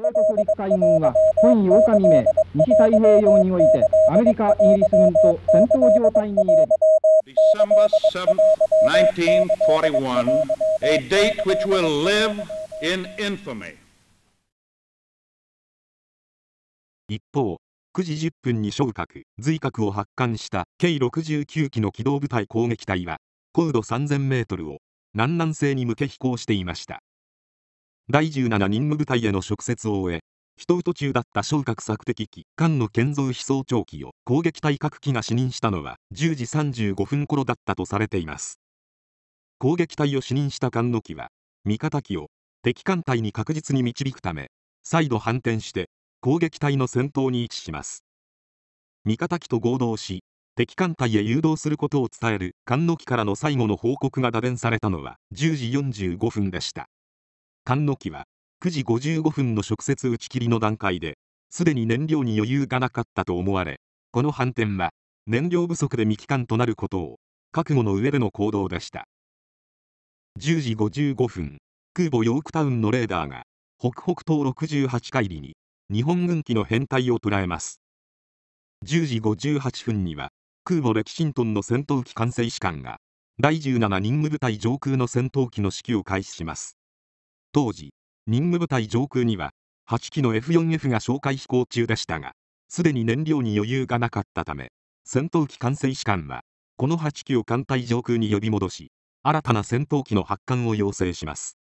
陸海軍は本8日未明西太平洋においてアメリカイギリス軍と戦闘状態に入れる December 7, 1941, a date which will live in infamy. 一方、9時10分に小核、髄核を発艦した計69機の機動部隊攻撃隊は、高度3000メートルを南南西に向け飛行していました。第17任務部隊への直接を終え、秘頭途中だった昇格策敵機、艦の建造飛装長機を攻撃隊各機が視任したのは10時35分頃だったとされています。攻撃隊を視任した艦の機は、味方機を敵艦隊に確実に導くため、再度反転して攻撃隊の先頭に位置します。味方機と合同し、敵艦隊へ誘導することを伝える艦の機からの最後の報告が打電されたのは10時45分でした。艦の機は9時55分の直接打ち切りの段階ですでに燃料に余裕がなかったと思われこの反転は燃料不足で未帰還となることを覚悟の上での行動でした10時55分空母ヨークタウンのレーダーが北北東68海里に日本軍機の編隊を捉えます10時58分には空母レキシントンの戦闘機管制士官が第17任務部隊上空の戦闘機の指揮を開始します当時任務部隊上空には8機の F4F が哨戒飛行中でしたがすでに燃料に余裕がなかったため戦闘機管制士官はこの8機を艦隊上空に呼び戻し新たな戦闘機の発艦を要請します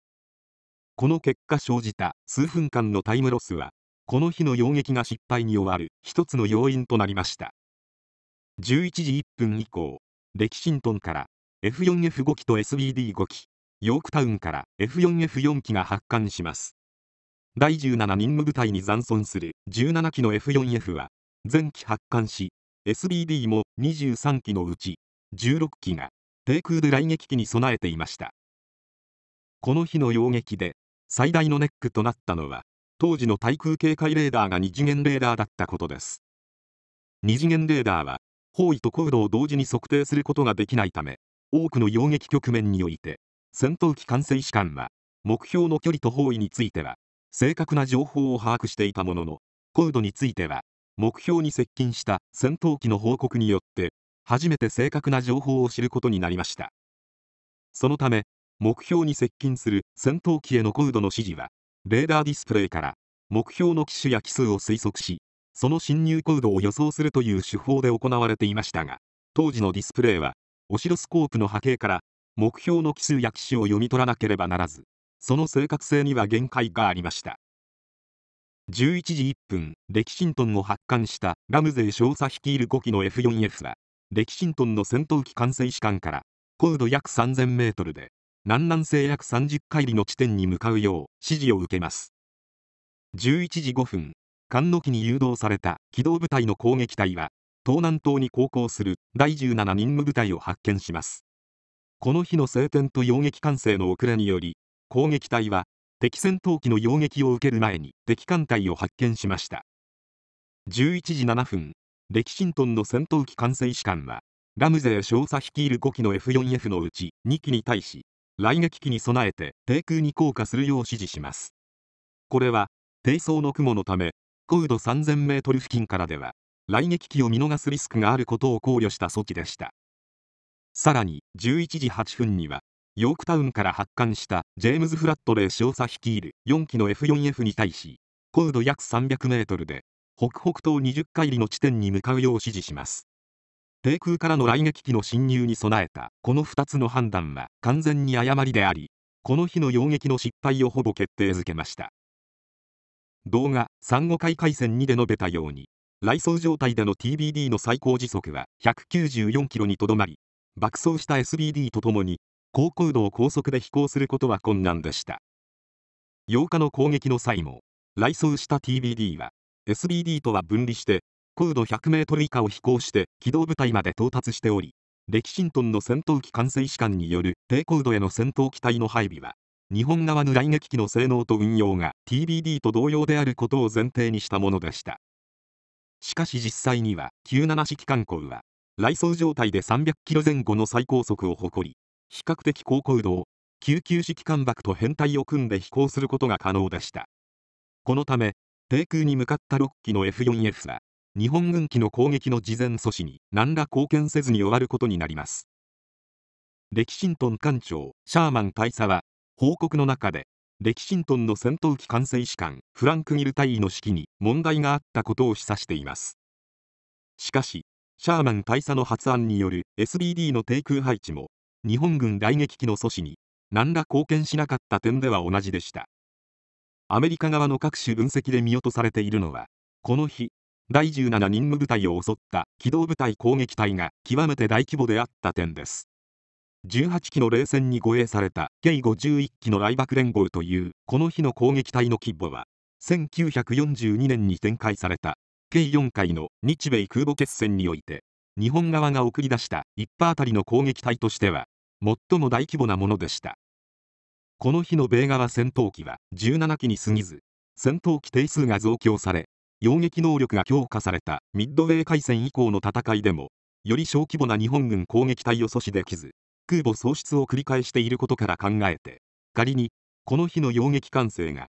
この結果生じた数分間のタイムロスはこの日の擁撃が失敗に終わる一つの要因となりました11時1分以降レキシントンから F4F5 機と SBD5 機ヨークタウンから F4F4 機が発艦します第17任務部隊に残存する17機の F4F は全機発艦し SBD も23機のうち16機が低空で雷撃機に備えていましたこの日の揚撃で最大のネックとなったのは当時の対空警戒レーダーが2次元レーダーだったことです2次元レーダーは方位と高度を同時に測定することができないため多くの揚撃局面において戦闘機管制士官は目標の距離と方位については正確な情報を把握していたものの高度については目標に接近した戦闘機の報告によって初めて正確な情報を知ることになりましたそのため目標に接近する戦闘機への高度の指示はレーダーディスプレイから目標の機種や機数を推測しその侵入高度を予想するという手法で行われていましたが当時のディスプレイはオシロスコープの波形から目標の奇数や奇種を読み取らなければならず、その正確性には限界がありました。11時1分、レキシントンを発刊したラムゼー少佐率いる5機の F4F は、レキシントンの戦闘機管制士官から、高度約3000メートルで、南南西約30海里の地点に向かうよう指示を受けます。11時5分、艦の機に誘導された機動部隊の攻撃隊は、東南東に航行する第17任務部隊を発見します。この日の晴天と揚撃管制の遅れにより攻撃隊は敵戦闘機の揚撃を受ける前に敵艦隊を発見しました11時7分レキシントンの戦闘機管制士官はラムゼー少佐率いる5機の F4F のうち2機に対し雷撃機に備えて低空に降下するよう指示しますこれは低層の雲のため高度3 0 0 0ル付近からでは雷撃機を見逃すリスクがあることを考慮した措置でしたさらに11時8分にはヨークタウンから発艦したジェームズ・フラットレー少佐率いる4機の F4F に対し高度約300メートルで北北東20海里の地点に向かうよう指示します低空からの雷撃機の侵入に備えたこの2つの判断は完全に誤りでありこの日の揚撃の失敗をほぼ決定づけました動画三五回海戦2で述べたように雷走状態での TBD の最高時速は194キロにとどまり爆走した SBD とともに高高度を高速で飛行することは困難でした8日の攻撃の際も来走した TBD は SBD とは分離して高度 100m 以下を飛行して機動部隊まで到達しておりレキシントンの戦闘機管制士官による低高度への戦闘機体の配備は日本側の雷撃機の性能と運用が TBD と同様であることを前提にしたものでしたしかし実際には97式艦校は来走状態で300キロ前後の最高速を誇り、比較的高高度を、救急式艦爆と編隊を組んで飛行することが可能でした。このため、低空に向かった6機の F4F は、日本軍機の攻撃の事前阻止に何ら貢献せずに終わることになります。レキシントン艦長、シャーマン大佐は、報告の中で、レキシントンの戦闘機管制士官、フランク・ギル大尉の指揮に問題があったことを示唆しています。しかし、シャーマン大佐の発案による SBD の低空配置も日本軍雷撃機の阻止に何ら貢献しなかった点では同じでしたアメリカ側の各種分析で見落とされているのはこの日第17任務部隊を襲った機動部隊攻撃隊が極めて大規模であった点です18機の冷戦に護衛された計51機の雷爆連合というこの日の攻撃隊の規模は1942年に展開された計4回の日米空母決戦において、日本側が送り出した1波あたりの攻撃隊としては、最も大規模なものでした。この日の米側戦闘機は17機に過ぎず、戦闘機定数が増強され、揚撃能力が強化されたミッドウェー海戦以降の戦いでも、より小規模な日本軍攻撃隊を阻止できず、空母喪失を繰り返していることから考えて、仮に、この日の揚撃完成が、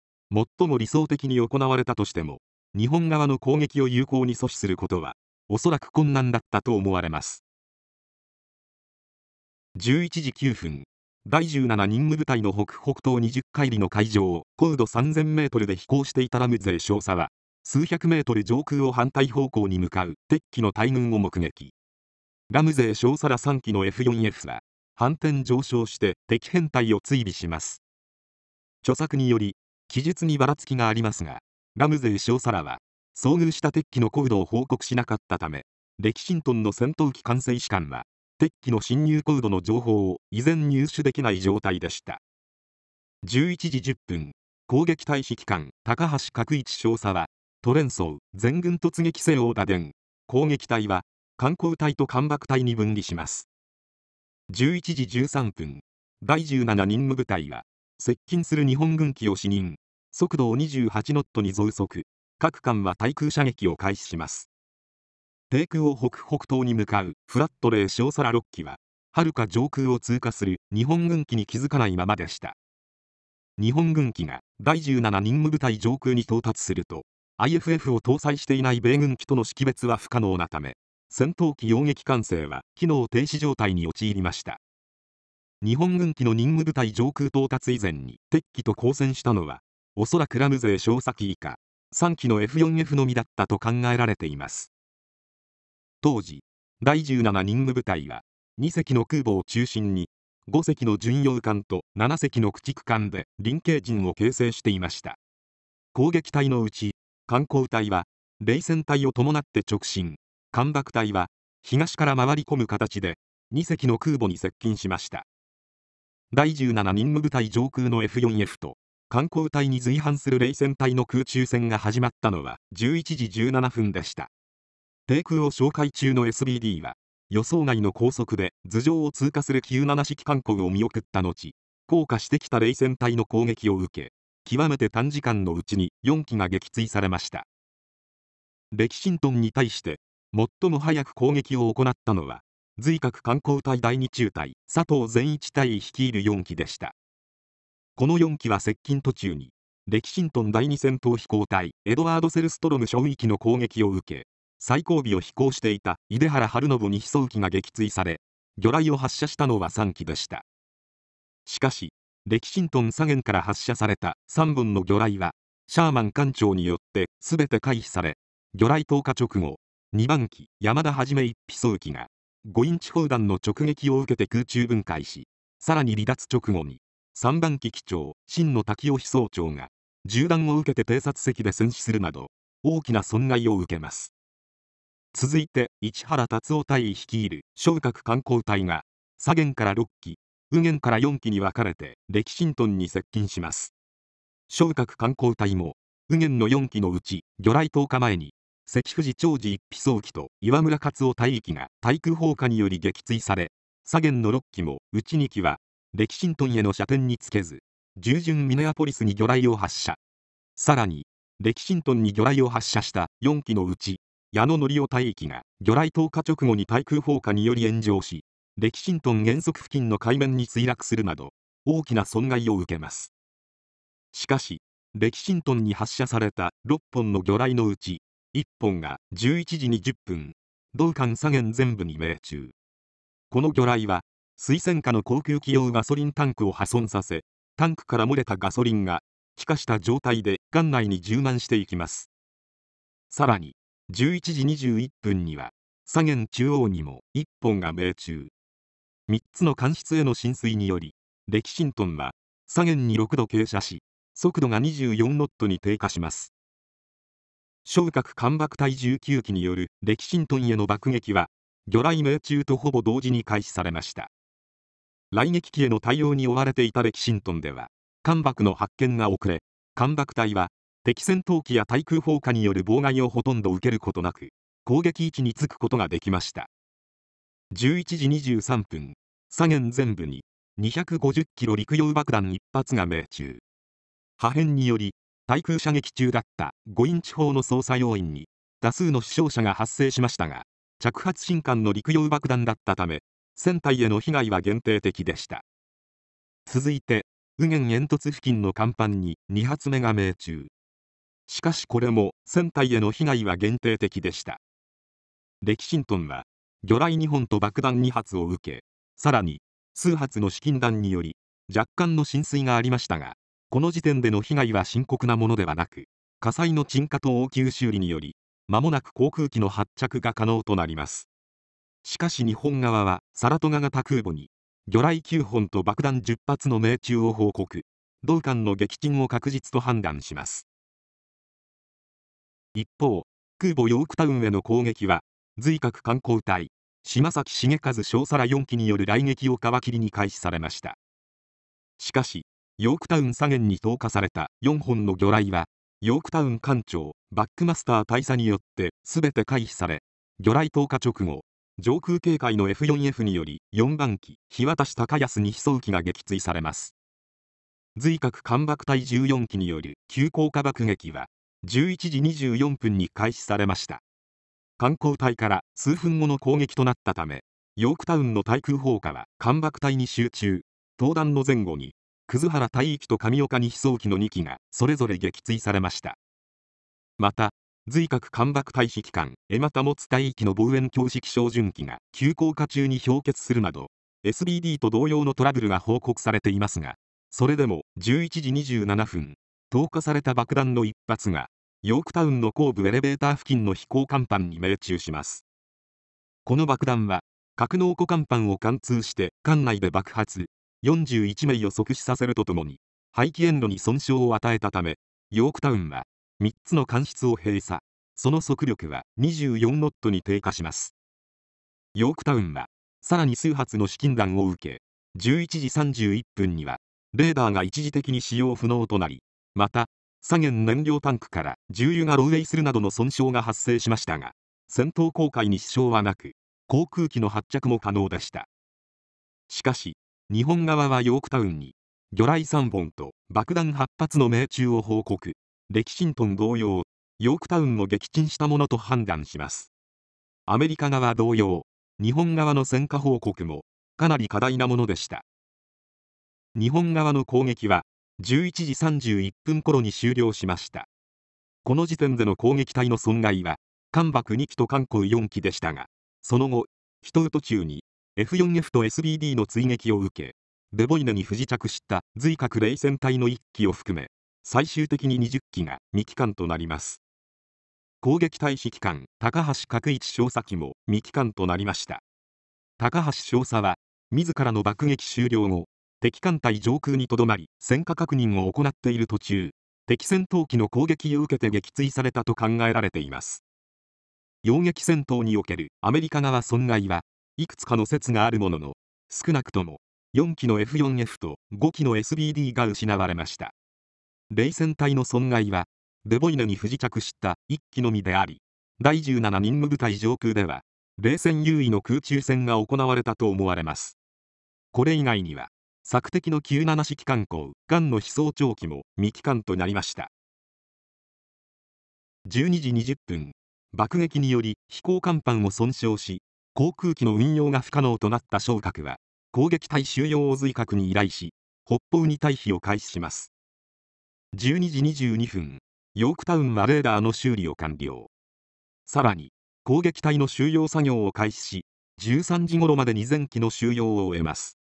最も理想的に行われたとしても、日本側の攻撃を有効に阻止することはおそらく困難だったと思われます11時9分第17任務部隊の北北東20海里の海上を高度3000メートルで飛行していたラムゼー少佐は数百メートル上空を反対方向に向かう敵機の大群を目撃ラムゼー少佐ら3機の F4F は反転上昇して敵編隊を追尾します著作により記述にばらつきがありますがラムゼイ少佐らは遭遇した敵機の高度を報告しなかったためレキシントンの戦闘機管制士官は敵機の侵入高度の情報を依然入手できない状態でした11時10分攻撃退避機関高橋角一少佐はトレンソウ全軍突撃戦を打電攻撃隊は観光隊と艦爆隊に分離します11時13分第17任務部隊は接近する日本軍機を視認速度を28ノットに増速各艦は対空射撃を開始します低空を北北東に向かうフラットレー小皿6機ははるか上空を通過する日本軍機に気づかないままでした日本軍機が第17任務部隊上空に到達すると IFF を搭載していない米軍機との識別は不可能なため戦闘機擁撃管制は機能停止状態に陥りました日本軍機の任務部隊上空到達以前に敵機と交戦したのはおそらくラムゼー小先以下、3機の F4F のみだったと考えられています。当時、第17任務部隊は、2隻の空母を中心に、5隻の巡洋艦と7隻の駆逐艦で臨形陣を形成していました。攻撃隊のうち、観光隊は、冷戦隊を伴って直進、艦爆隊は、東から回り込む形で、2隻の空母に接近しました。第17任務部隊上空の F4F と観光隊に随伴する冷戦隊の空中戦が始まったのは11時17分でした低空を紹介中の SBD は予想外の高速で頭上を通過する Q7 式艦国を見送った後降下してきた冷戦隊の攻撃を受け極めて短時間のうちに4機が撃墜されましたレキシントンに対して最も早く攻撃を行ったのは随格観光隊第2中隊佐藤善一隊率いる4機でしたこの4機は接近途中に、レキシントン第2戦闘飛行隊、エドワード・セルストロム小域の攻撃を受け、最後尾を飛行していた井出原晴信に飛行機が撃墜され、魚雷を発射したのは3機でした。しかし、レキシントン左舷から発射された3本の魚雷は、シャーマン艦長によって全て回避され、魚雷投下直後、2番機山田はじめ1飛装機が、5インチ砲弾の直撃を受けて空中分解し、さらに離脱直後に、3番機機長、真野滝雄飛総長が、銃弾を受けて偵察席で戦死するなど、大きな損害を受けます。続いて、市原達夫隊率いる昇格観光隊が、左舷から6機、右舷から4機に分かれて、歴新トンに接近します。昇格観光隊も、右舷の4機のうち、魚雷投下前に、関富士長治一匹早機と岩村勝夫隊域が対空砲火により撃墜され、左舷の6機もうち2機はレキシントンへの射点につけず、従順ミネアポリスに魚雷を発射。さらに、レキシントンに魚雷を発射した4機のうち、矢野則夫帯域が魚雷投下直後に対空砲火により炎上し、レキシントン原則付近の海面に墜落するなど、大きな損害を受けます。しかし、レキシントンに発射された6本の魚雷のうち、1本が11時20分、同艦左舷全部に命中。この魚雷は水栓下の航空機用ガソリンタンクを破損させ、タンクから漏れたガソリンが、気化した状態で艦内に充満していきます。さらに、11時21分には、左舷中央にも1本が命中。3つの艦室への浸水により、レキシントンは左舷に6度傾斜し、速度が24ノットに低下します。昇格艦爆隊19機によるレキシントンへの爆撃は、魚雷命中とほぼ同時に開始されました。来撃機への対応に追われていたベキシントンでは艦爆の発見が遅れ艦爆隊は敵戦闘機や対空砲火による妨害をほとんど受けることなく攻撃位置につくことができました11時23分左舷全部に250キロ陸用爆弾1発が命中破片により対空射撃中だった5インチ砲の操作要員に多数の死傷者が発生しましたが着発進艦の陸用爆弾だったため船体への被害は限定的でした続いて右舷煙突付近の甲板に2発目が命中しかしこれも船体への被害は限定的でしたレキシントンは魚雷2本と爆弾2発を受けさらに数発の資金弾により若干の浸水がありましたがこの時点での被害は深刻なものではなく火災の鎮火と応急修理により間もなく航空機の発着が可能となりますしかし日本側はサラトガ型空母に魚雷9本と爆弾10発の命中を報告同艦の撃沈を確実と判断します一方空母ヨークタウンへの攻撃は随核観光隊島崎重和少佐ら4機による雷撃を皮切りに開始されましたしかしヨークタウン左舷に投下された4本の魚雷はヨークタウン艦長バックマスター大佐によって全て回避され魚雷投下直後上空警戒の F4F により4番機日渡し高安に飛走機が撃墜されます随核艦爆隊14機による急降下爆撃は11時24分に開始されました観光隊から数分後の攻撃となったためヨークタウンの対空砲火は艦爆隊に集中登壇の前後に葛原大域と上岡に飛走機の2機がそれぞれ撃墜されましたまた髄核干爆退避機関エマタモツ帯域の望遠鏡式照準器が急降下中に氷結するなど SBD と同様のトラブルが報告されていますがそれでも11時27分投下された爆弾の一発がヨークタウンの後部エレベーター付近の飛行甲板に命中しますこの爆弾は格納庫甲板を貫通して艦内で爆発41名を即死させるとともに排気炎炉に損傷を与えたためヨークタウンは3つの間質を閉鎖その速力は24ノットに低下しますヨークタウンはさらに数発の資金弾を受け11時31分にはレーダーが一時的に使用不能となりまた左舷燃料タンクから重油が漏洩するなどの損傷が発生しましたが戦闘航海に支障はなく航空機の発着も可能でしたしかし日本側はヨークタウンに魚雷3本と爆弾8発の命中を報告レキシントン同様、ヨークタウンを撃沈したものと判断します。アメリカ側同様、日本側の戦果報告もかなり過大なものでした。日本側の攻撃は11時31分頃に終了しました。この時点での攻撃隊の損害は、艦爆2機と艦航4機でしたが、その後、ヒト途中に F4F と SBD の追撃を受け、デボイネに不時着した髄核冷戦隊の1機を含め、最終的に20機が2機関となります攻撃対比機関高橋角一少佐機も2機関となりました高橋少佐は自らの爆撃終了後敵艦隊上空にとどまり戦火確認を行っている途中敵戦闘機の攻撃を受けて撃墜されたと考えられています洋撃戦闘におけるアメリカ側損害はいくつかの説があるものの少なくとも4機の F4F と5機の SBD が失われました冷戦隊の損害は、デボイネに不時着した1機のみであり、第17任務部隊上空では、冷戦優位の空中戦が行われたと思われます。これ以外には、索敵の97式艦校、ガンの飛走長期も未帰艦となりました。12時20分、爆撃により飛行甲板を損傷し、航空機の運用が不可能となった昇格は、攻撃隊収容を随格に依頼し、北方に退避を開始します。12時22分ヨークタウンはレーダーの修理を完了さらに攻撃隊の収容作業を開始し13時頃までに前期の収容を終えます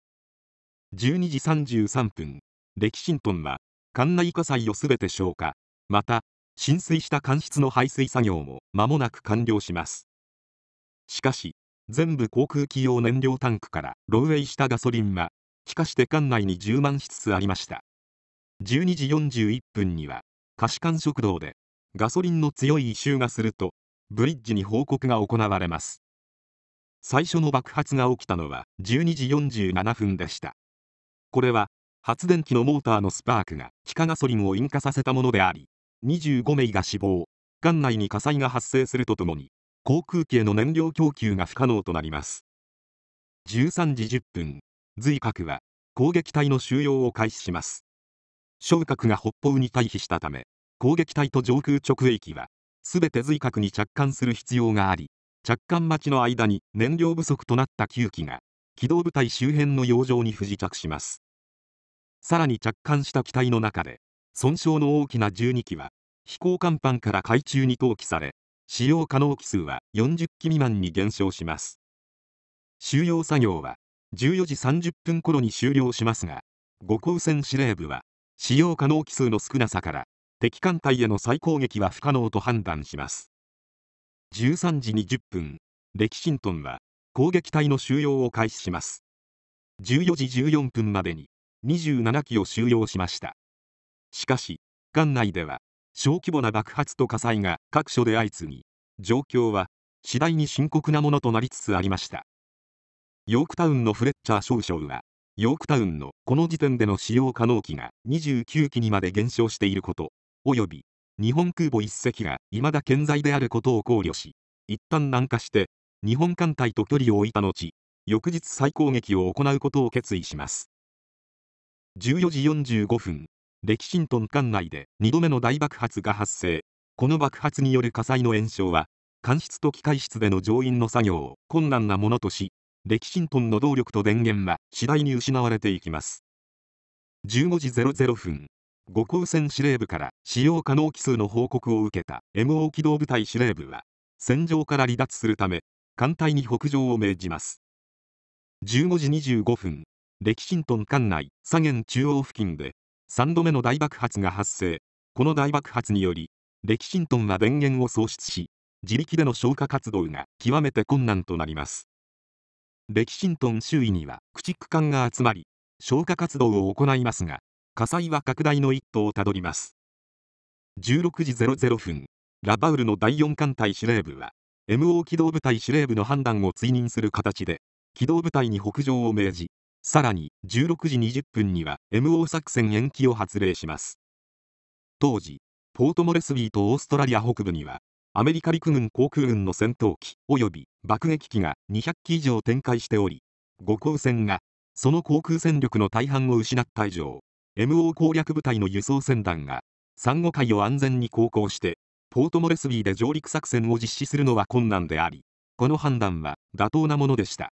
12時33分レキシントンは館内火災をすべて消火また浸水した間室の排水作業も間もなく完了しますしかし全部航空機用燃料タンクから漏洩したガソリンは気化して館内に充満しつつありました12時41分には貸し管食堂でガソリンの強い異臭がするとブリッジに報告が行われます最初の爆発が起きたのは12時47分でしたこれは発電機のモーターのスパークが気化ガソリンを引火させたものであり25名が死亡管内に火災が発生するとともに航空機への燃料供給が不可能となります13時10分随核は攻撃隊の収容を開始します昇格が北方に退避したため攻撃隊と上空直営機は全て髄核に着艦する必要があり着艦待ちの間に燃料不足となった9機が機動部隊周辺の洋上に不時着しますさらに着艦した機体の中で損傷の大きな12機は飛行甲板から海中に投棄され使用可能機数は40機未満に減少します収容作業は14時30分頃に終了しますが五光線司令部は使用可能機数の少なさから敵艦隊への再攻撃は不可能と判断します13時20分レキシントンは攻撃隊の収容を開始します14時14分までに27機を収容しましたしかし艦内では小規模な爆発と火災が各所で相次ぎ状況は次第に深刻なものとなりつつありましたヨークタウンのフレッチャー少将はヨークタウンのこの時点での使用可能機が29機にまで減少していること、及び日本空母1隻が未だ健在であることを考慮し、一旦南下して日本艦隊と距離を置いた後、翌日再攻撃を行うことを決意します。14時45分、レキシントン管内で2度目の大爆発が発生。この爆発による火災の延焼は、艦室と機械室での乗員の作業を困難なものとし、レキシントンの動力と電源は次第に失われていきます。15時00分、5。航船司令部から使用可能機数の報告を受けた MO 機動部隊司令部は、戦場から離脱するため、艦隊に北上を命じます。15時25分、レキシントン管内左舷中央付近で、3度目の大爆発が発生。この大爆発により、レキシントンは電源を喪失し、自力での消火活動が極めて困難となります。レキシントン周囲には駆逐艦が集まり消火活動を行いますが火災は拡大の一途をたどります16時00分ラバウルの第4艦隊司令部は MO 機動部隊司令部の判断を追認する形で機動部隊に北上を命じさらに16時20分には MO 作戦延期を発令します当時ポートモレスビーとオーストラリア北部にはアメリカ陸軍航空軍の戦闘機及び爆撃機が200機以上展開しており5航戦がその航空戦力の大半を失った以上 MO 攻略部隊の輸送船団が珊瑚海を安全に航行してポートモレスビーで上陸作戦を実施するのは困難でありこの判断は妥当なものでした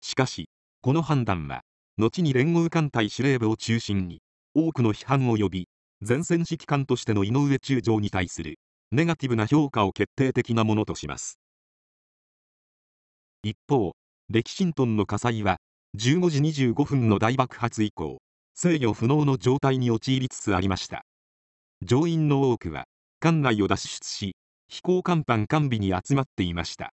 しかしこの判断は後に連合艦隊司令部を中心に多くの批判を呼び前線指揮官としての井上中将に対するネガティブな評価を決定的なものとします一方レキシントンの火災は15時25分の大爆発以降制御不能の状態に陥りつつありました乗員の多くは艦内を脱出し飛行甲板完備に集まっていました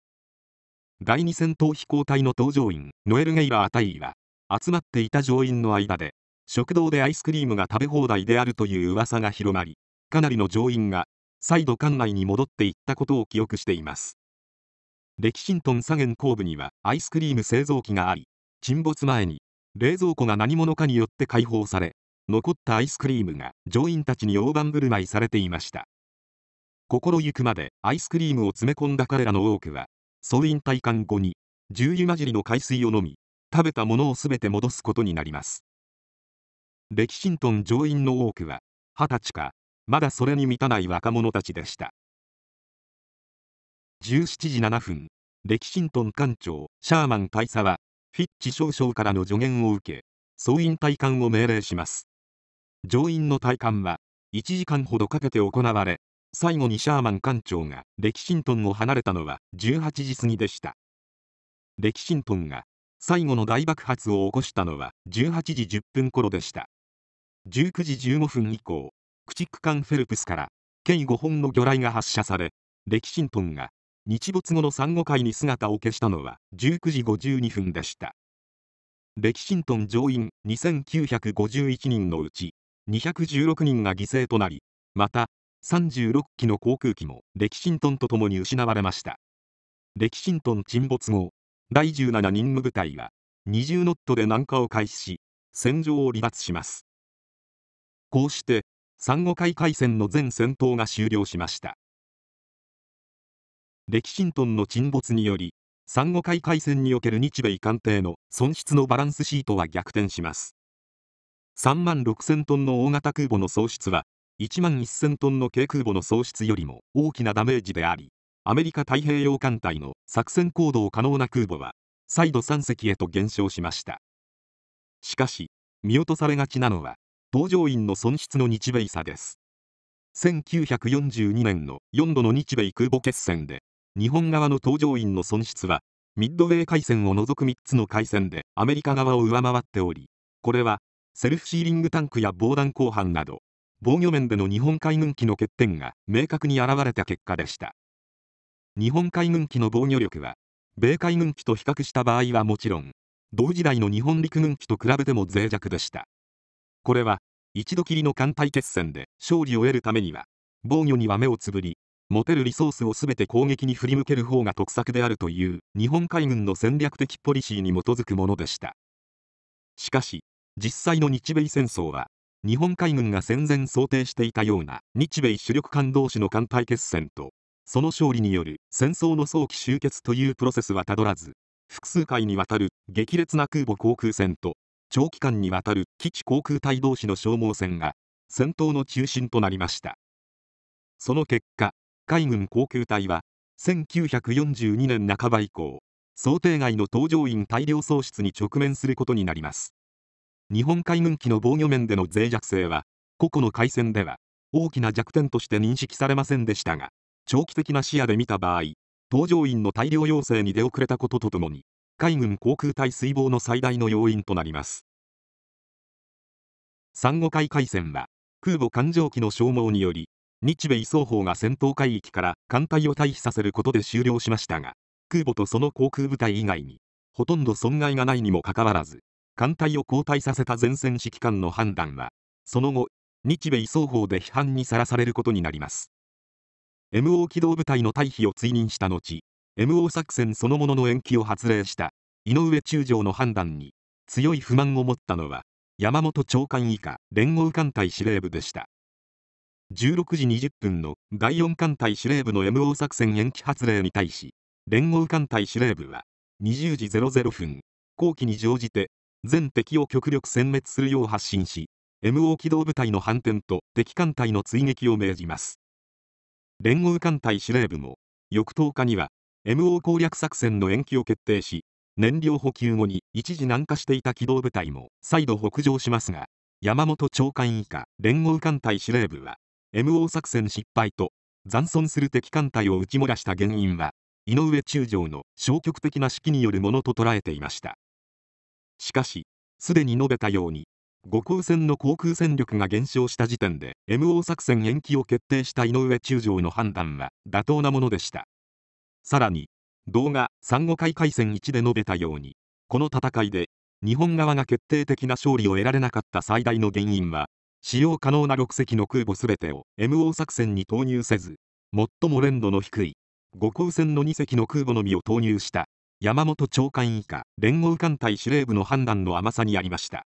第二戦闘飛行隊の搭乗員ノエル・ゲイラー隊尉は集まっていた乗員の間で食堂でアイスクリームが食べ放題であるという噂が広まりかなりの乗員が再度館内に戻っていったことを記憶しています歴シントン左舷後部にはアイスクリーム製造機があり沈没前に冷蔵庫が何者かによって解放され残ったアイスクリームが乗員たちに大盤振る舞いされていました心ゆくまでアイスクリームを詰め込んだ彼らの多くは総員退官後に重油混じりの海水を飲み食べたものを全て戻すことになります歴シントン乗員の多くは20歳かまだそれに満たない若者たちでした17時7分レキシントン艦長シャーマン大佐はフィッチ少将からの助言を受け総員退官を命令します上院の退官は1時間ほどかけて行われ最後にシャーマン艦長がレキシントンを離れたのは18時過ぎでしたレキシントンが最後の大爆発を起こしたのは18時10分頃でした19時15分以降駆逐艦フェルプスから計5本の魚雷が発射されレキシントンが日没後の産後海に姿を消したのは19時52分でしたレキシントン乗員2951人のうち216人が犠牲となりまた36機の航空機もレキシントンとともに失われましたレキシントン沈没後第17任務部隊は20ノットで南下を開始し戦場を離脱しますこうして珊瑚海海戦の全戦闘が終了しました歴シントンの沈没により珊瑚海海戦における日米艦艇の損失のバランスシートは逆転します3万6000トンの大型空母の喪失は1万1000トンの軽空母の喪失よりも大きなダメージでありアメリカ太平洋艦隊の作戦行動可能な空母は再度3隻へと減少しましたしかし見落とされがちなのは搭乗員の損失の日米差です1942年の4度の日米空母決戦で日本側の搭乗員の損失はミッドウェー海戦を除く3つの海戦でアメリカ側を上回っておりこれはセルフシーリングタンクや防弾鋼板など防御面での日本海軍機の欠点が明確に現れた結果でした日本海軍機の防御力は米海軍機と比較した場合はもちろん同時代の日本陸軍機と比べても脆弱でしたこれは一度きりの艦隊決戦で勝利を得るためには防御には目をつぶり持てるリソースを全て攻撃に振り向ける方が得策であるという日本海軍の戦略的ポリシーに基づくものでしたしかし実際の日米戦争は日本海軍が戦前想定していたような日米主力艦同士の艦隊決戦とその勝利による戦争の早期終結というプロセスはたどらず複数回にわたる激烈な空母航空戦と長期間にわたる基地航空隊同士の消耗戦が戦闘の中心となりましたその結果海軍航空隊は1942年半ば以降想定外の搭乗員大量喪失に直面することになります日本海軍機の防御面での脆弱性は個々の海戦では大きな弱点として認識されませんでしたが長期的な視野で見た場合搭乗員の大量要請に出遅れたこととともに海軍航空隊水防の最大の要因となります珊瑚海海戦は空母艦上機の消耗により日米双方が戦闘海域から艦隊を退避させることで終了しましたが空母とその航空部隊以外にほとんど損害がないにもかかわらず艦隊を後退させた前線指揮官の判断はその後日米双方で批判にさらされることになります MO 機動部隊の退避を追認した後 MO 作戦そのものの延期を発令した井上中将の判断に強い不満を持ったのは山本長官以下連合艦隊司令部でした16時20分の第4艦隊司令部の MO 作戦延期発令に対し連合艦隊司令部は20時00分後期に乗じて全敵を極力殲滅するよう発信し MO 機動部隊の反転と敵艦隊の追撃を命じます連合艦隊司令部も翌10日には MO 攻略作戦の延期を決定し、燃料補給後に一時南下していた機動部隊も再度北上しますが、山本長官以下連合艦隊司令部は、MO 作戦失敗と残存する敵艦隊を打ち漏らした原因は、井上中将の消極的な指揮によるものと捉えていました。しかし、すでに述べたように、五航戦の航空戦力が減少した時点で MO 作戦延期を決定した井上中将の判断は妥当なものでした。さらに動画3。5回回戦1で述べたようにこの戦いで日本側が決定的な勝利を得られなかった最大の原因は使用可能な6隻の空母全てを MO 作戦に投入せず最も連度の低い五光船の2隻の空母のみを投入した山本長官以下連合艦隊司令部の判断の甘さにありました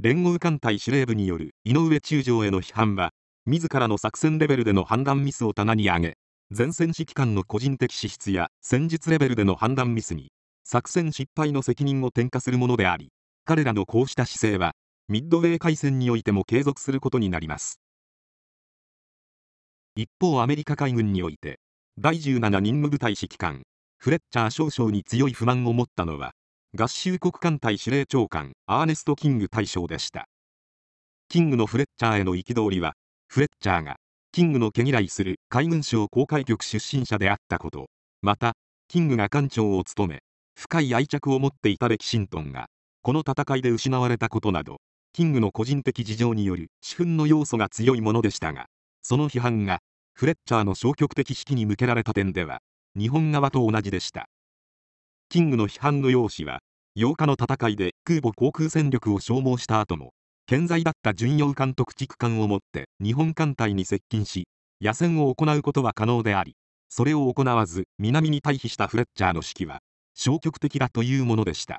連合艦隊司令部による井上中将への批判は自らの作戦レベルでの判断ミスを棚に上げ前線指揮官の個人的資質や戦術レベルでの判断ミスに作戦失敗の責任を転嫁するものであり彼らのこうした姿勢はミッドウェー海戦においても継続することになります一方アメリカ海軍において第17任務部隊指揮官フレッチャー少将に強い不満を持ったのは合衆国艦隊司令長官アーネスト・キング大将でしたキングのフレッチャーへの憤りはフレッチャーがキングの毛嫌いする海軍省航海局出身者であったことまたキングが艦長を務め深い愛着を持っていたレキシントンがこの戦いで失われたことなどキングの個人的事情による私憤の要素が強いものでしたがその批判がフレッチャーの消極的指揮に向けられた点では日本側と同じでしたキングの批判の要姿は8日の戦いで空母航空戦力を消耗した後も健在だった巡洋艦と駆逐艦を持って日本艦隊に接近し野戦を行うことは可能でありそれを行わず南に退避したフレッチャーの指揮は消極的だというものでした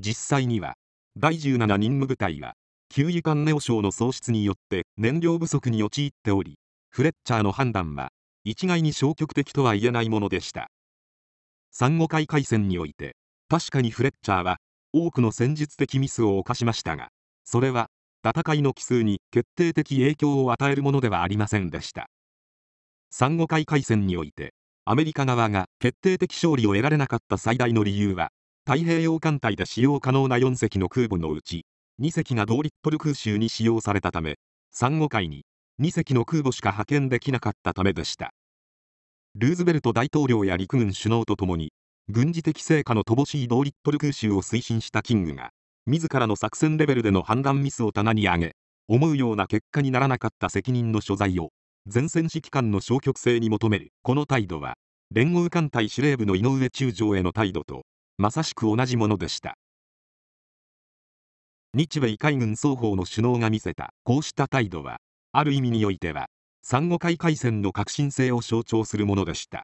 実際には第17任務部隊は給油艦ネオ礁の喪失によって燃料不足に陥っておりフレッチャーの判断は一概に消極的とは言えないものでした三五海海戦において確かにフレッチャーは多くの戦術的ミスを犯しましたがそれは戦いの奇数に決定的影響を与えるものではありませんでした産後海海戦においてアメリカ側が決定的勝利を得られなかった最大の理由は太平洋艦隊で使用可能な4隻の空母のうち2隻が同リットル空襲に使用されたため産後海に2隻の空母しか派遣できなかったためでしたルーズベルト大統領や陸軍首脳とともに軍事的成果の乏しい同リットル空襲を推進したキングが自らの作戦レベルでの判断ミスを棚に上げ思うような結果にならなかった責任の所在を前線指揮官の消極性に求めるこの態度は連合艦隊司令部の井上中将への態度とまさしく同じものでした日米海軍双方の首脳が見せたこうした態度はある意味においては産後海海戦の革新性を象徴するものでした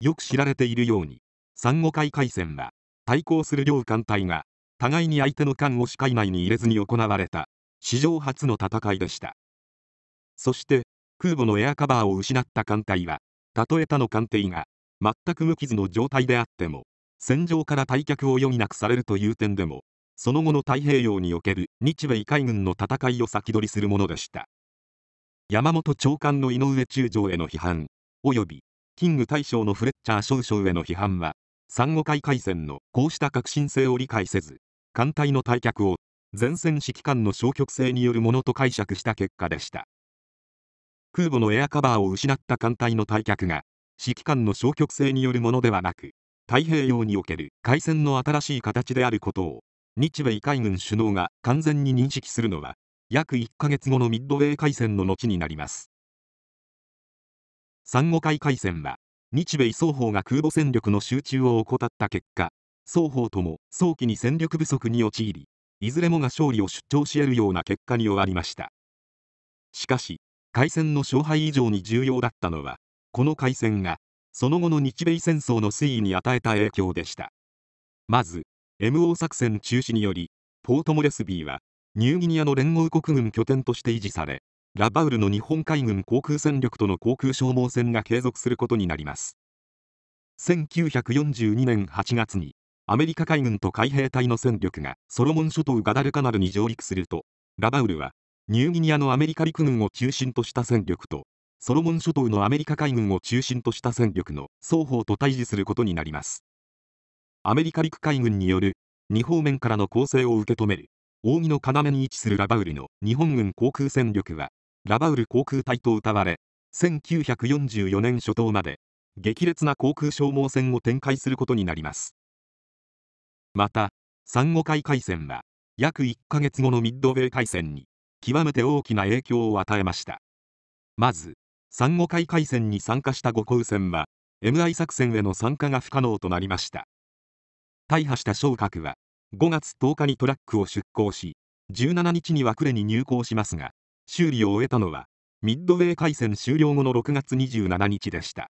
よく知られているように産後海海戦は対抗する両艦隊が互いに相手の艦を視界内に入れずに行われた史上初の戦いでしたそして空母のエアカバーを失った艦隊はたとえ他の艦艇が全く無傷の状態であっても戦場から退却を余儀なくされるという点でもその後の太平洋における日米海軍の戦いを先取りするものでした山本長官の井上中将への批判及びキング大将のフレッチャー少将への批判は産後海海戦のこうした革新性を理解せず艦隊の退却を前線指揮官の消極性によるものと解釈した結果でした空母のエアカバーを失った艦隊の退却が指揮官の消極性によるものではなく太平洋における海戦の新しい形であることを日米海軍首脳が完全に認識するのは約1ヶ月後のミッドウェー海戦の後になります珊瑚海海戦は日米双方が空母戦力の集中を怠った結果双方とも早期に戦力不足に陥りいずれもが勝利を出張し得るような結果に終わりましたしかし開戦の勝敗以上に重要だったのはこの開戦がその後の日米戦争の推移に与えた影響でしたまず MO 作戦中止によりポートモレスビーはニューギニアの連合国軍拠点として維持されラバウルの日本海軍航空戦力との航空消耗戦が継続することになります1942年8月にアメリカ海軍と海兵隊の戦力がソロモン諸島ガダルカナルに上陸すると、ラバウルは、ニューギニアのアメリカ陸軍を中心とした戦力と、ソロモン諸島のアメリカ海軍を中心とした戦力の双方と対峙することになります。アメリカ陸海軍による2方面からの攻勢を受け止める扇の要に位置するラバウルの日本軍航空戦力はラバウル航空隊と謳われ1944年初頭まで激烈な航空消耗戦を展開することになりますまた、産後海海戦は、約1ヶ月後のミッドウェー海戦に、極めて大きな影響を与えました。まず、産後海海戦に参加した五光船は、MI 作戦への参加が不可能となりました。大破した昇格は、5月10日にトラックを出港し、17日には呉に入港しますが、修理を終えたのは、ミッドウェー海戦終了後の6月27日でした。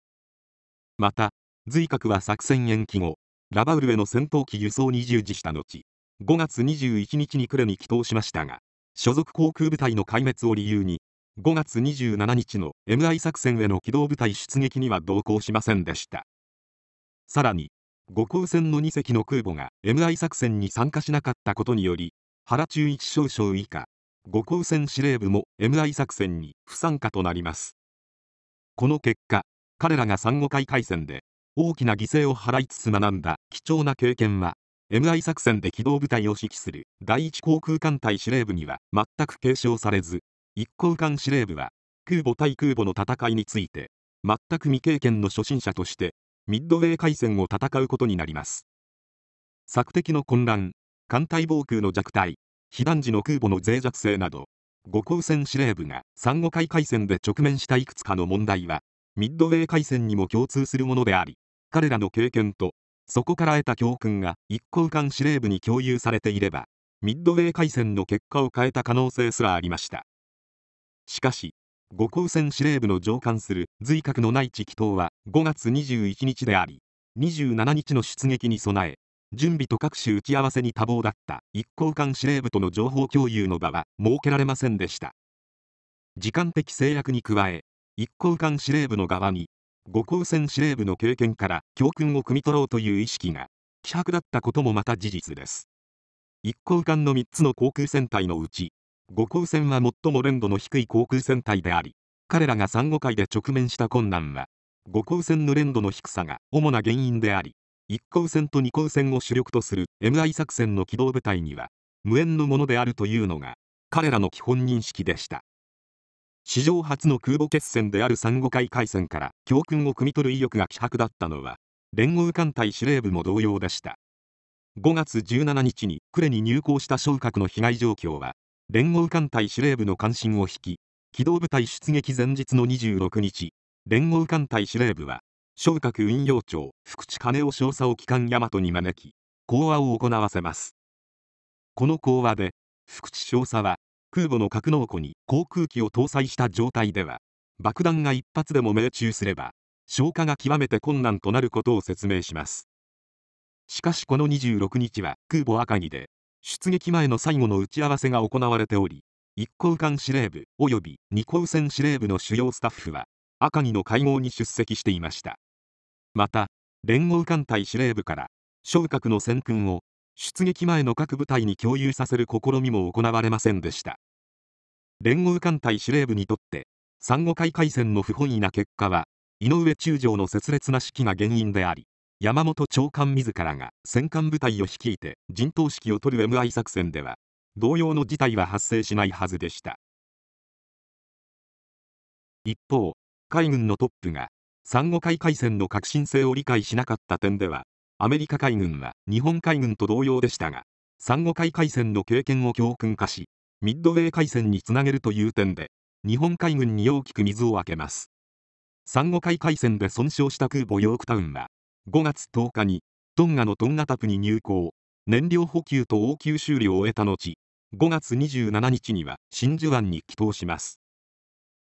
また、随格は作戦延期後、ラバウルへの戦闘機輸送に従事した後5月21日にクレに帰投しましたが所属航空部隊の壊滅を理由に5月27日の MI 作戦への機動部隊出撃には同行しませんでしたさらに5光船の2隻の空母が MI 作戦に参加しなかったことにより原中1少将以下5光船司令部も MI 作戦に不参加となりますこの結果彼らが産後海海戦で大きな犠牲を払いつつ学んだ貴重な経験は MI 作戦で機動部隊を指揮する第1航空艦隊司令部には全く継承されず一航艦司令部は空母対空母の戦いについて全く未経験の初心者としてミッドウェー海戦を戦うことになります索敵の混乱艦隊防空の弱体被弾時の空母の脆弱性など五航線司令部が三五海海戦で直面したいくつかの問題はミッドウェー海戦にも共通するものであり彼らの経験とそこから得た教訓が一交艦司令部に共有されていればミッドウェー海戦の結果を変えた可能性すらありましたしかし五交戦司令部の上官する髄核の内地祈祷は5月21日であり27日の出撃に備え準備と各種打ち合わせに多忙だった一交艦司令部との情報共有の場は設けられませんでした時間的制約に加え一交艦司令部の側に五光線司令部の経験から教訓を汲み取ろうという意識が希薄だったこともまた事実です一航艦の3つの航空戦隊のうち五光線は最も連度の低い航空戦隊であり彼らが産後海で直面した困難は五光線の連度の低さが主な原因であり一光線と二光線を主力とする MI 作戦の機動部隊には無縁のものであるというのが彼らの基本認識でした史上初の空母決戦である三五海海戦から教訓を汲み取る意欲が希薄だったのは連合艦隊司令部も同様でした5月17日に呉に入港した昇格の被害状況は連合艦隊司令部の関心を引き機動部隊出撃前日の26日連合艦隊司令部は昇格運用長福地金尾少佐を機関大和に招き講話を行わせますこの講話で福地少佐は空母の格納庫に航空機を搭載した状態では爆弾が一発でも命中すれば消火が極めて困難となることを説明しますしかしこの26日は空母赤城で出撃前の最後の打ち合わせが行われており1航艦司令部及び2航船司令部の主要スタッフは赤城の会合に出席していましたまた連合艦隊司令部から昇格の戦訓を出撃前の各部隊に共有させる試みも行われませんでした連合艦隊司令部にとって珊瑚海海戦の不本意な結果は井上中将の切烈な指揮が原因であり山本長官自らが戦艦部隊を率いて陣頭指揮を取る MI 作戦では同様の事態は発生しないはずでした一方海軍のトップが珊瑚海海戦の革新性を理解しなかった点ではアメリカ海軍は日本海軍と同様でしたが、ンゴ海海戦の経験を教訓化し、ミッドウェー海戦につなげるという点で、日本海軍に大きく水をあけます。ンゴ海海戦で損傷した空母ヨークタウンは、5月10日にトンガのトンガタプに入港、燃料補給と応急修理を終えた後、5月27日には真珠湾に帰投します。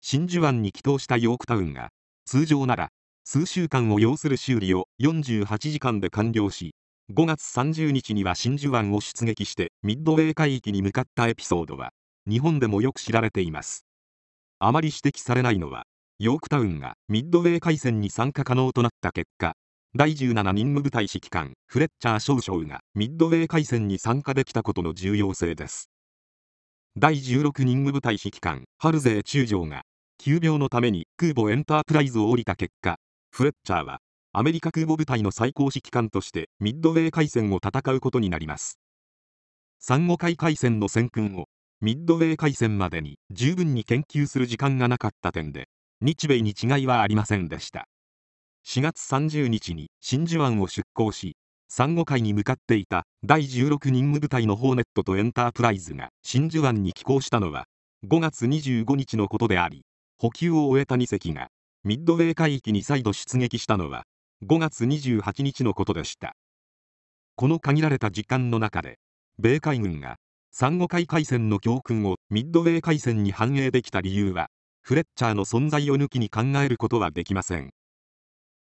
真珠湾に帰投したヨークタウンが、通常なら数週間を要する修理を48時間で完了し、5月30日には真珠湾を出撃してミッドウェー海域に向かったエピソードは、日本でもよく知られています。あまり指摘されないのは、ヨークタウンがミッドウェー海戦に参加可能となった結果、第17任務部隊指揮官フレッチャー少将がミッドウェー海戦に参加できたことの重要性です。第16任務部隊指揮官ハルゼー中将が急病のために空母エンタープライズを降りた結果フレッチャーはアメリカ空母部隊の最高指揮官としてミッドウェー海戦を戦うことになります産後海海戦の戦訓をミッドウェー海戦までに十分に研究する時間がなかった点で日米に違いはありませんでした4月30日に真珠湾を出港し産後海に向かっていた第16任務部隊のホーネットとエンタープライズが真珠湾に寄港したのは5月25日のことであり補給を終えた2隻がミッドウェー海域に再度出撃したのは5月28日のことでしたこの限られた時間の中で米海軍が珊瑚海海戦の教訓をミッドウェー海戦に反映できた理由はフレッチャーの存在を抜きに考えることはできません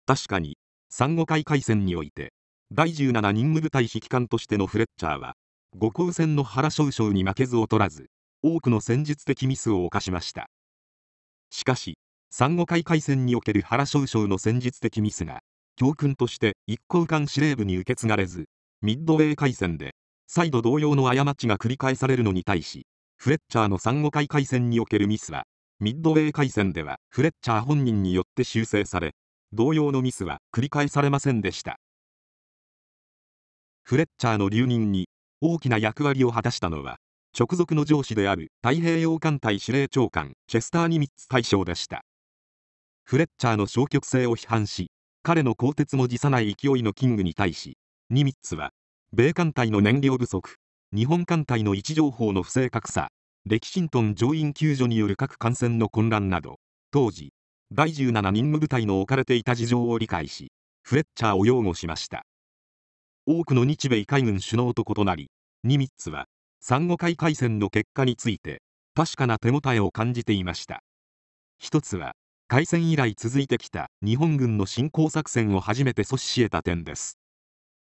確かに珊瑚海海戦において第17任務部隊指揮官としてのフレッチャーは五光戦の原少将に負けず劣らず多くの戦術的ミスを犯しましたしかし産後海海戦における原少将の戦術的ミスが、教訓として一交艦司令部に受け継がれず、ミッドウェー海戦で、再度同様の過ちが繰り返されるのに対し、フレッチャーの産後会海戦におけるミスは、ミッドウェー海戦ではフレッチャー本人によって修正され、同様のミスは繰り返されませんでした。フレッチャーの留任に大きな役割を果たしたのは、直属の上司である太平洋艦隊司令長官、チェスター・ニミッツ大将でした。フレッチャーの消極性を批判し彼の鋼鉄も辞さない勢いのキングに対しニミッツは米艦隊の燃料不足日本艦隊の位置情報の不正確さレキシントン上院救助による各艦船の混乱など当時第17任務部隊の置かれていた事情を理解しフレッチャーを擁護しました多くの日米海軍首脳と異なりニミッツは三五海海戦の結果について確かな手応えを感じていました一つは開戦以来続いてきた日本軍の侵攻作戦を初めて阻止し得た点です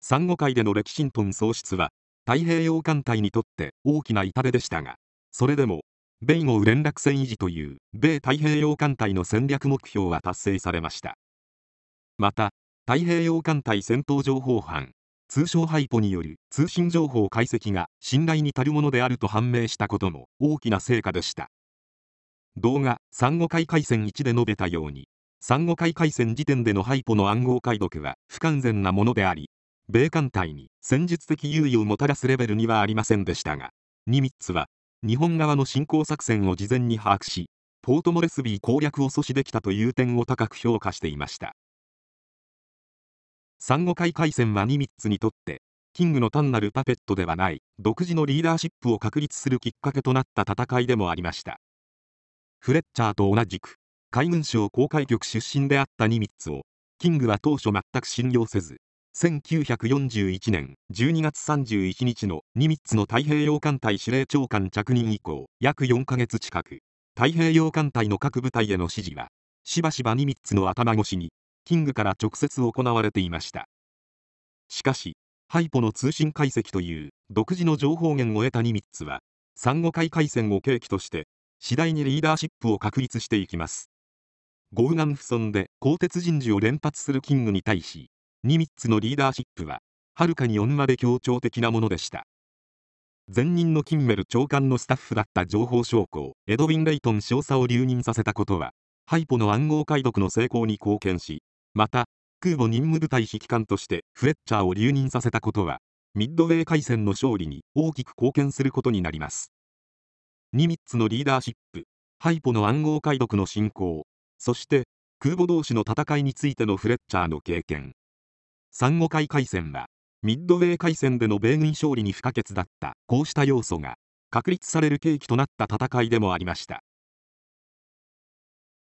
珊瑚海でのレキシントン喪失は太平洋艦隊にとって大きな痛手でしたがそれでも米豪連絡船維持という米太平洋艦隊の戦略目標は達成されましたまた太平洋艦隊戦闘情報班通称ハイポによる通信情報解析が信頼に足るものであると判明したことも大きな成果でした動画産後会回線1で述べたように産後会回線時点でのハイポの暗号解読は不完全なものであり米艦隊に戦術的優位をもたらすレベルにはありませんでしたがニミッツは日本側の侵攻作戦を事前に把握しポートモレスビー攻略を阻止できたという点を高く評価していました産後会回戦はニミッツにとってキングの単なるパペットではない独自のリーダーシップを確立するきっかけとなった戦いでもありましたフレッチャーと同じく海軍省航海局出身であったニミッツをキングは当初全く信用せず1941年12月31日のニミッツの太平洋艦隊司令長官着任以降約4ヶ月近く太平洋艦隊の各部隊への指示はしばしばニミッツの頭越しにキングから直接行われていましたしかしハイポの通信解析という独自の情報源を得たニミッツは産後海海戦を契機として次第にリーダーシップを確立していきます傲岸不存で鋼鉄人事を連発するキングに対しニミッツのリーダーシップははるかに4まで協調的なものでした前任のキンメル長官のスタッフだった情報将校エドウィン・レイトン少佐を留任させたことはハイポの暗号解読の成功に貢献しまた空母任務部隊指揮官としてフレッチャーを留任させたことはミッドウェー海戦の勝利に大きく貢献することになります2-3つのリーダーシップ、ハイポの暗号解読の進行、そして空母同士の戦いについてのフレッチャーの経験。産後海海戦は、ミッドウェー海戦での米軍勝利に不可欠だったこうした要素が確立される契機となった戦いでもありました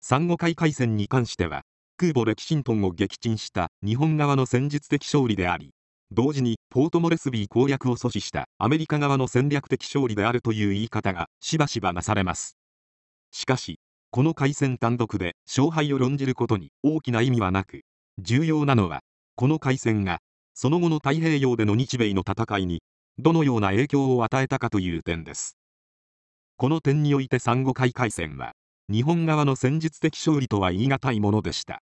産後海海戦に関しては空母歴ントンを撃沈した日本側の戦術的勝利であり同時にポートモレスビー攻略を阻止したアメリカ側の戦略的勝利であるという言い方がしばしばなされますしかしこの海戦単独で勝敗を論じることに大きな意味はなく重要なのはこの海戦がその後の太平洋での日米の戦いにどのような影響を与えたかという点ですこの点において三五回海戦は日本側の戦術的勝利とは言い難いものでした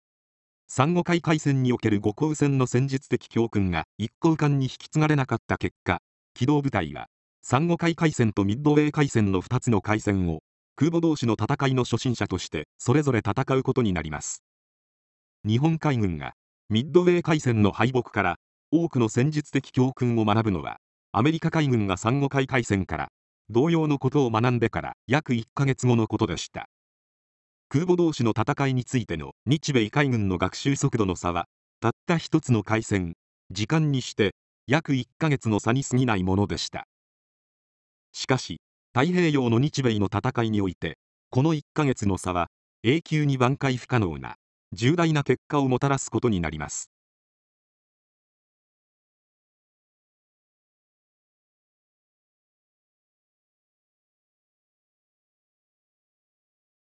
産後海海戦における五光戦の戦術的教訓が一向艦に引き継がれなかった結果機動部隊は産後海海戦とミッドウェー海戦の2つの海戦を空母同士の戦いの初心者としてそれぞれ戦うことになります日本海軍がミッドウェー海戦の敗北から多くの戦術的教訓を学ぶのはアメリカ海軍が産後海海戦から同様のことを学んでから約1ヶ月後のことでした空母同士の戦いについての日米海軍の学習速度の差はたった一つの海戦時間にして約1ヶ月の差に過ぎないものでしたしかし太平洋の日米の戦いにおいてこの1ヶ月の差は永久に挽回不可能な重大な結果をもたらすことになります